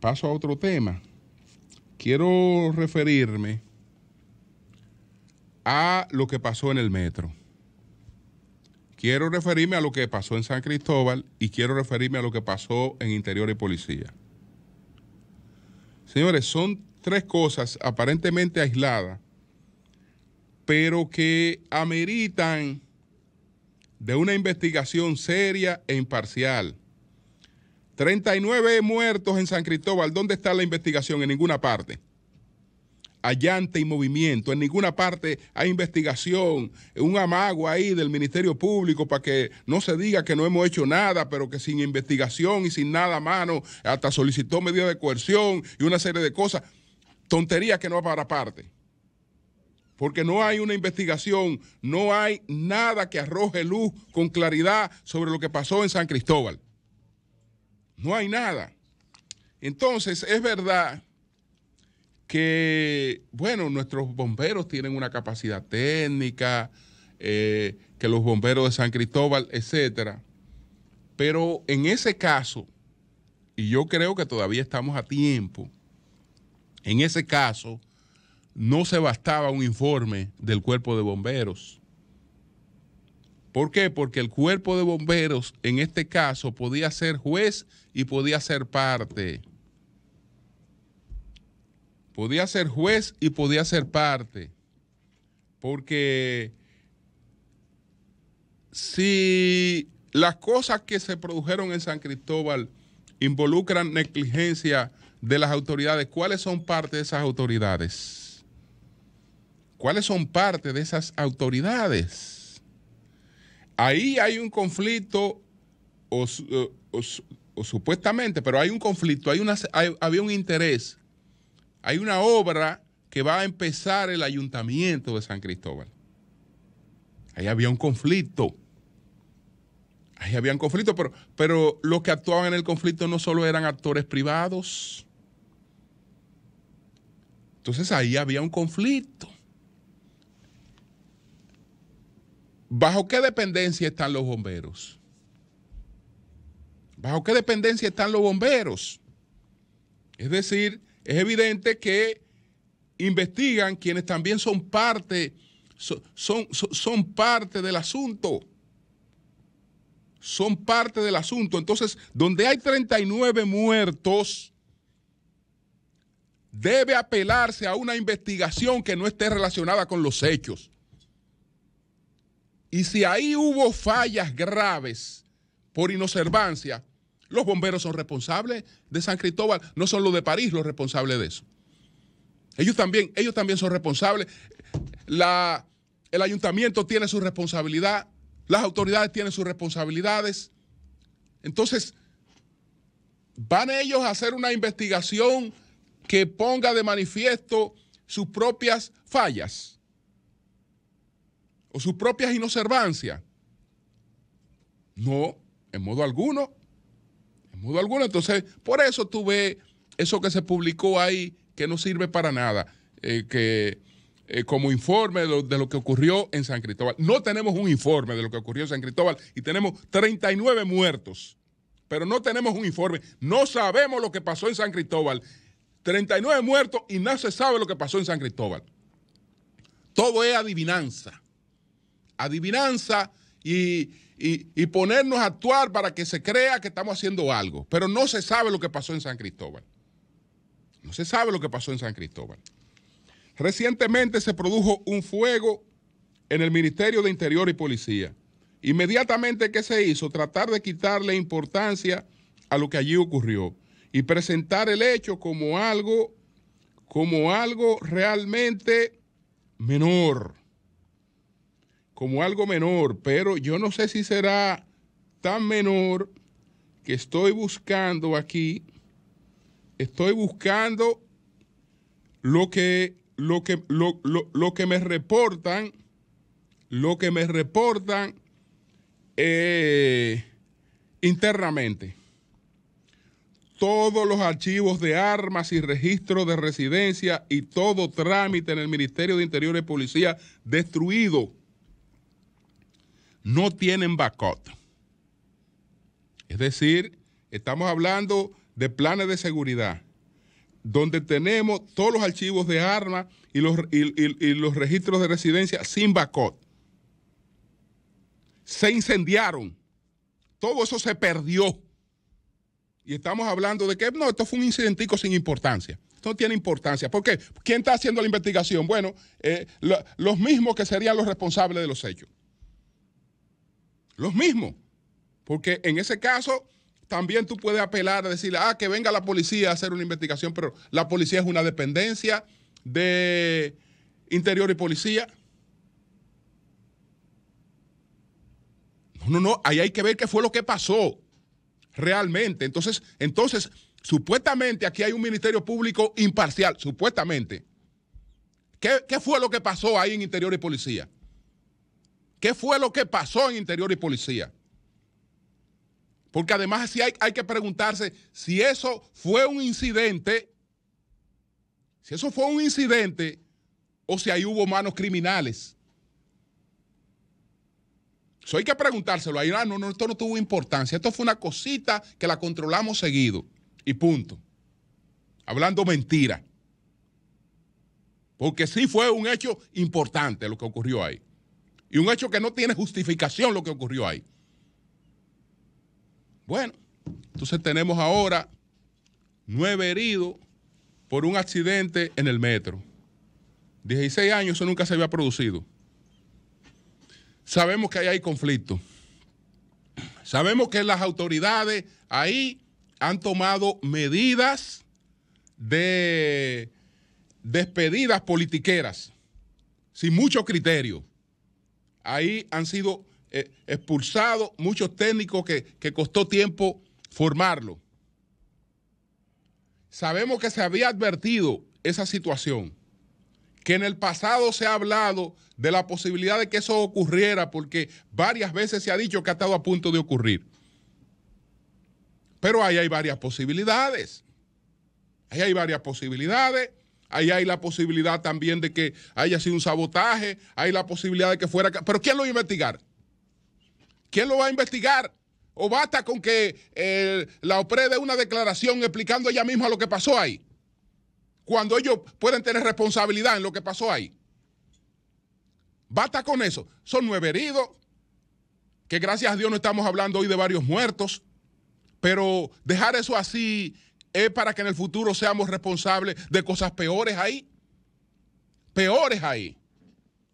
paso a otro tema. Quiero referirme a lo que pasó en el metro. Quiero referirme a lo que pasó en San Cristóbal y quiero referirme a lo que pasó en Interior y Policía. Señores, son tres cosas aparentemente aisladas, pero que ameritan de una investigación seria e imparcial. 39 muertos en San Cristóbal. ¿Dónde está la investigación? En ninguna parte. Allante y movimiento. En ninguna parte hay investigación. Un amago ahí del Ministerio Público para que no se diga que no hemos hecho nada, pero que sin investigación y sin nada a mano, hasta solicitó medidas de coerción y una serie de cosas. Tonterías que no va para parte. Porque no hay una investigación, no hay nada que arroje luz con claridad sobre lo que pasó en San Cristóbal. No hay nada. Entonces, es verdad que, bueno, nuestros bomberos tienen una capacidad técnica, eh, que los bomberos de San Cristóbal, etcétera. Pero en ese caso, y yo creo que todavía estamos a tiempo, en ese caso no se bastaba un informe del cuerpo de bomberos. ¿Por qué? Porque el cuerpo de bomberos en este caso podía ser juez y podía ser parte. Podía ser juez y podía ser parte. Porque si las cosas que se produjeron en San Cristóbal involucran negligencia de las autoridades, ¿cuáles son parte de esas autoridades? ¿Cuáles son parte de esas autoridades? ahí hay un conflicto, eh, o, supuestamente, pero hay un conflicto, hay había un interés, hay una obra que va a empezar el ayuntamiento de San Cristóbal. Ahí había un conflicto. Ahí había un conflicto, pero, pero los que actuaban en el conflicto no solo eran actores privados. Entonces ahí había un conflicto. ¿Bajo qué dependencia están los bomberos? ¿Bajo qué dependencia están los bomberos? Es decir, es evidente que investigan quienes también son parte, son, son, parte del asunto. Son parte del asunto. Entonces, donde hay 39 muertos, debe apelarse a una investigación que no esté relacionada con los hechos. Y si ahí hubo fallas graves por inobservancia, los bomberos son responsables de San Cristóbal, no son los de París los responsables de eso. Ellos también, ellos también son responsables. el ayuntamiento tiene su responsabilidad, las autoridades tienen sus responsabilidades. Entonces, ¿van ellos a hacer una investigación que ponga de manifiesto sus propias fallas? o sus propias inobservancias. No, en modo alguno. En modo alguno. Entonces, por eso tú ves eso que se publicó ahí, que no sirve para nada, eh, que eh, como informe de lo, que ocurrió en San Cristóbal. No tenemos un informe de lo que ocurrió en San Cristóbal y tenemos 39 muertos, pero no tenemos un informe. No sabemos lo que pasó en San Cristóbal. 39 muertos y no se sabe lo que pasó en San Cristóbal. Todo es adivinanza adivinanza y, ponernos a actuar para que se crea que estamos haciendo algo. Pero no se sabe lo que pasó en San Cristóbal. No se sabe lo que pasó en San Cristóbal. Recientemente se produjo un fuego en el Ministerio de Interior y Policía. Inmediatamente, ¿qué se hizo? Tratar de quitarle importancia a lo que allí ocurrió y presentar el hecho como algo, como algo realmente menor como algo menor, pero yo no sé si será tan menor que estoy buscando aquí, estoy buscando lo que, lo que, lo, que me reportan, lo que me reportan eh, internamente. Todos los archivos de armas y registros de residencia y todo trámite en el Ministerio de Interior y Policía destruido no tienen bacot. Es decir, estamos hablando de planes de seguridad, donde tenemos todos los archivos de armas y los, los registros de residencia sin bacot. Se incendiaron. Todo eso se perdió. Y estamos hablando de que no, esto fue un incidentico sin importancia. Esto no tiene importancia. ¿Por qué? ¿Quién está haciendo la investigación? Bueno, eh, los mismos que serían los responsables de los hechos los mismos. Porque en ese caso también tú puedes apelar a decirle, ah, que venga la policía a hacer una investigación, pero la policía es una dependencia de interior y policía. No, no, no, ahí hay que ver qué fue lo que pasó realmente. Entonces, entonces, supuestamente aquí hay un Ministerio Público imparcial, supuestamente. qué fue lo que pasó ahí en Interior y Policía? ¿Qué fue lo que pasó en Interior y Policía? Porque además sí hay, que preguntarse si eso fue un incidente, si eso fue un incidente o si ahí hubo manos criminales. Eso hay que preguntárselo. Ahí ah, no, no, esto no tuvo importancia. Esto fue una cosita que la controlamos seguido y punto. Hablando mentira. Porque sí fue un hecho importante lo que ocurrió ahí. Y un hecho que no tiene justificación lo que ocurrió ahí. Bueno, entonces tenemos ahora nueve heridos por un accidente en el metro. 16 años, eso nunca se había producido. Sabemos que ahí hay conflicto. Sabemos que las autoridades ahí han tomado medidas de despedidas politiqueras, sin mucho criterio. Ahí han sido eh, expulsados muchos técnicos que, que costó tiempo formarlo. Sabemos que se había advertido esa situación, que en el pasado se ha hablado de la posibilidad de que eso ocurriera, porque varias veces se ha dicho que ha estado a punto de ocurrir. Pero ahí hay varias posibilidades. Ahí hay varias posibilidades. Ahí hay la posibilidad también de que haya sido un sabotaje, hay la posibilidad de que fuera... Pero ¿quién lo va a investigar? ¿Quién lo va a investigar? ¿O basta con que eh, la OPRE dé una declaración explicando ella misma lo que pasó ahí? Cuando ellos pueden tener responsabilidad en lo que pasó ahí. Basta con eso. Son nueve heridos, que gracias a Dios no estamos hablando hoy de varios muertos, pero dejar eso así es para que en el futuro seamos responsables de cosas peores ahí. Peores ahí.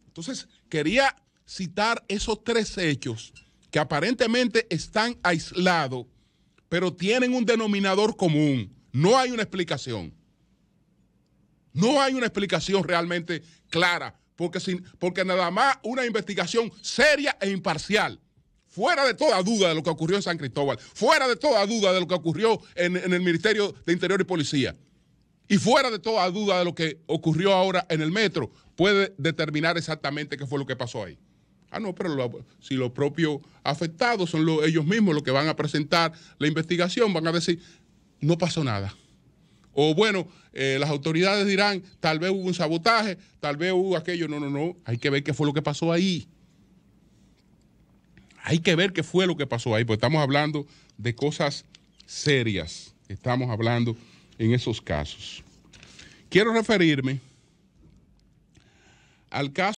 Entonces, quería citar esos tres hechos que aparentemente están aislados, pero tienen un denominador común. No hay una explicación. No hay una explicación realmente clara, porque, sin, porque nada más una investigación seria e imparcial fuera de toda duda de lo que ocurrió en San Cristóbal, fuera de toda duda de lo que ocurrió en, el Ministerio de Interior y Policía, y fuera de toda duda de lo que ocurrió ahora en el metro, puede determinar exactamente qué fue lo que pasó ahí. Ah, no, pero si los propios afectados son ellos mismos los que van a presentar la investigación, van a decir, no pasó nada. O bueno, eh, las autoridades dirán, tal vez hubo un sabotaje, tal vez hubo aquello. No, no, no, hay que ver qué fue lo que pasó ahí hay que ver qué fue lo que pasó ahí, porque estamos hablando de cosas serias. Estamos hablando en esos casos. Quiero referirme al caso.